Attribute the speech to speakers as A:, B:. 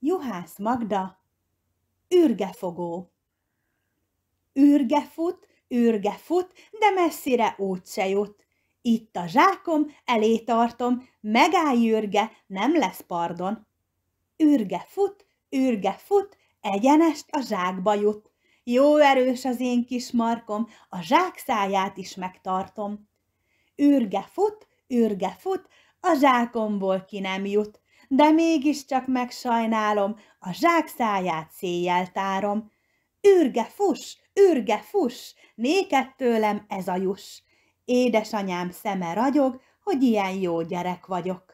A: Juhász Magda, űrgefogó. Űrge fut, űrge fut, de messzire út se jut. Itt a zsákom, elé tartom, megállj űrge, nem lesz pardon. Űrge fut, űrge fut, egyenest a zsákba jut. Jó erős az én kis markom, a zsák száját is megtartom. Űrge fut, űrge fut, a zsákomból ki nem jut de mégiscsak megsajnálom, a zsák száját széjjel tárom. Ürge fuss, ürge fuss, néked tőlem ez a juss. Édesanyám szeme ragyog, hogy ilyen jó gyerek vagyok.